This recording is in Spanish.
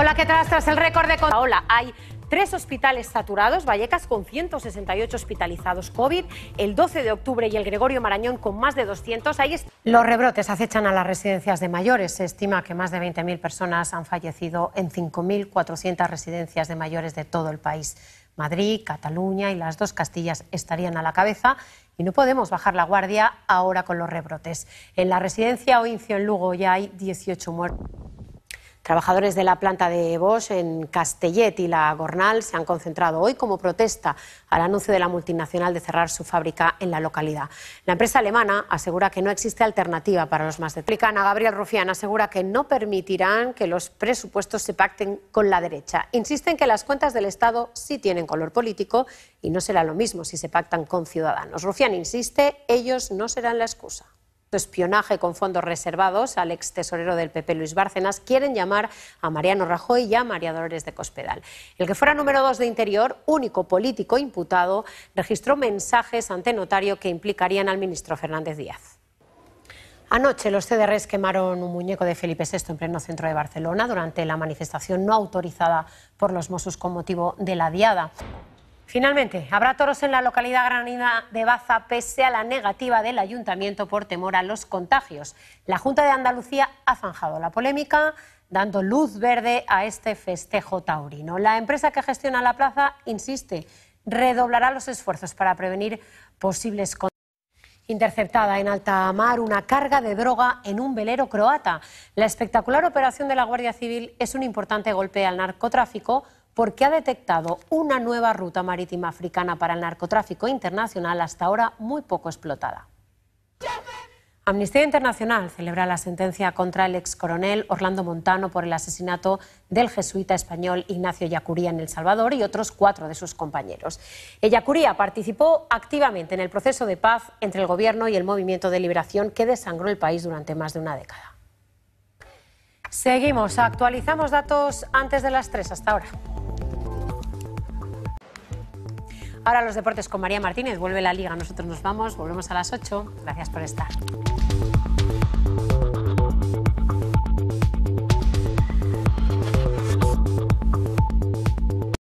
Hola, ¿qué tal? Tras el récord de... Hola, hay tres hospitales saturados, Vallecas con 168 hospitalizados COVID, el 12 de octubre y el Gregorio Marañón con más de 200. Los rebrotes acechan a las residencias de mayores. Se estima que más de 20.000 personas han fallecido en 5.400 residencias de mayores de todo el país. Madrid, Cataluña y las dos Castillas estarían a la cabeza y no podemos bajar la guardia ahora con los rebrotes. En la residencia Oincio en Lugo ya hay 18 muertos. Trabajadores de la planta de Bosch en Castellet y La Gornal se han concentrado hoy como protesta al anuncio de la multinacional de cerrar su fábrica en la localidad. La empresa alemana asegura que no existe alternativa para los más de americana Gabriel Rufián asegura que no permitirán que los presupuestos se pacten con la derecha. Insisten que las cuentas del Estado sí tienen color político y no será lo mismo si se pactan con ciudadanos. Rufián insiste, ellos no serán la excusa espionaje con fondos reservados al ex tesorero del PP Luis Bárcenas quieren llamar a Mariano Rajoy y a María Dolores de Cospedal. El que fuera número dos de Interior, único político imputado, registró mensajes ante notario que implicarían al ministro Fernández Díaz. Anoche los CDRs quemaron un muñeco de Felipe VI en pleno centro de Barcelona durante la manifestación no autorizada por los Mossos con motivo de la diada. Finalmente, habrá toros en la localidad granadina de Baza pese a la negativa del ayuntamiento por temor a los contagios. La Junta de Andalucía ha zanjado la polémica dando luz verde a este festejo taurino. La empresa que gestiona la plaza insiste, redoblará los esfuerzos para prevenir posibles contagios. Interceptada en alta mar una carga de droga en un velero croata. La espectacular operación de la Guardia Civil es un importante golpe al narcotráfico porque ha detectado una nueva ruta marítima africana para el narcotráfico internacional hasta ahora muy poco explotada. Amnistía Internacional celebra la sentencia contra el ex coronel Orlando Montano por el asesinato del jesuita español Ignacio Yacuría en El Salvador y otros cuatro de sus compañeros. Yacuría participó activamente en el proceso de paz entre el gobierno y el movimiento de liberación que desangró el país durante más de una década. Seguimos, actualizamos datos antes de las tres hasta ahora. Ahora los deportes con María Martínez. Vuelve la liga, nosotros nos vamos, volvemos a las 8. Gracias por estar.